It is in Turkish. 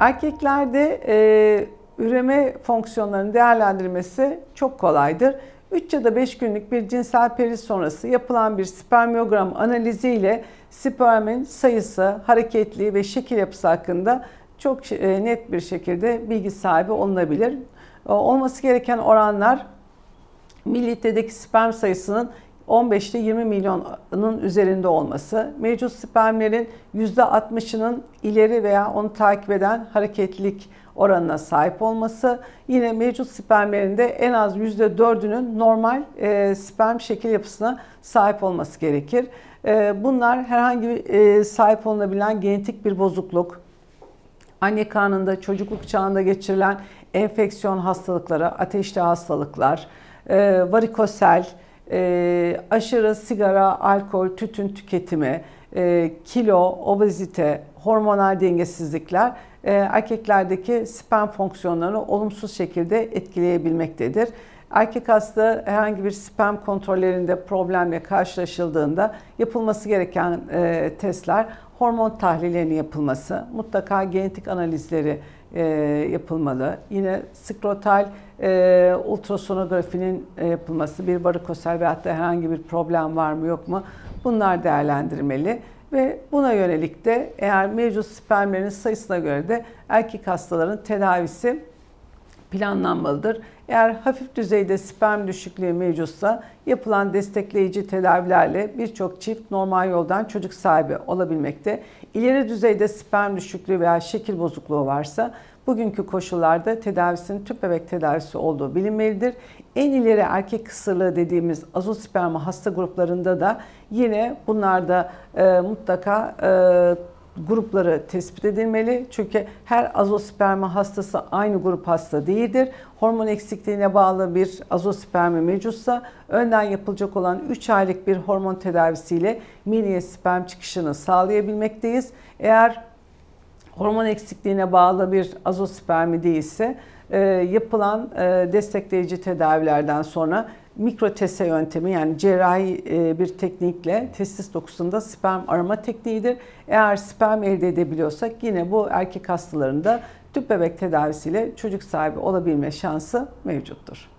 Erkeklerde e, üreme fonksiyonlarının değerlendirmesi çok kolaydır. 3 ya da 5 günlük bir cinsel periz sonrası yapılan bir spermiyogram analiziyle spermin sayısı, hareketliği ve şekil yapısı hakkında çok e, net bir şekilde bilgi sahibi olunabilir. Olması gereken oranlar mililitredeki sperm sayısının 15 ile 20 milyonun üzerinde olması, mevcut spermlerin %60'ının ileri veya onu takip eden hareketlilik oranına sahip olması, yine mevcut spermlerin de en az %4'ünün normal e, sperm şekil yapısına sahip olması gerekir. E, bunlar herhangi bir e, sahip olunabilen genetik bir bozukluk, anne karnında çocukluk çağında geçirilen enfeksiyon hastalıkları, ateşli hastalıklar, e, varikosel, e, aşırı sigara, alkol, tütün tüketimi, e, kilo, obezite, hormonal dengesizlikler e, erkeklerdeki sperm fonksiyonlarını olumsuz şekilde etkileyebilmektedir. Erkek hasta herhangi bir sperm kontrollerinde problemle karşılaşıldığında yapılması gereken e, testler hormon tahlillerinin yapılması, mutlaka genetik analizleri e, yapılmalı. Yine skrotal e, ultrasonografinin e, yapılması, bir varikosel veyahut da herhangi bir problem var mı yok mu bunlar değerlendirmeli. Ve buna yönelik de eğer mevcut spermlerin sayısına göre de erkek hastaların tedavisi planlanmalıdır. Eğer hafif düzeyde sperm düşüklüğü mevcutsa yapılan destekleyici tedavilerle birçok çift normal yoldan çocuk sahibi olabilmekte. İleri düzeyde sperm düşüklüğü veya şekil bozukluğu varsa bugünkü koşullarda tedavisinin tüp bebek tedavisi olduğu bilinmelidir. En ileri erkek kısırlığı dediğimiz azosperma hasta gruplarında da yine bunlarda e, mutlaka e, grupları tespit edilmeli. Çünkü her azosperma hastası aynı grup hasta değildir. Hormon eksikliğine bağlı bir azosperma mevcutsa önden yapılacak olan 3 aylık bir hormon tedavisiyle mini sperm çıkışını sağlayabilmekteyiz. Eğer hormon eksikliğine bağlı bir azospermi değilse e, yapılan e, destekleyici tedavilerden sonra mikro tese yöntemi yani cerrahi e, bir teknikle testis dokusunda sperm arama tekniğidir. Eğer sperm elde edebiliyorsak yine bu erkek hastalarında tüp bebek tedavisiyle çocuk sahibi olabilme şansı mevcuttur.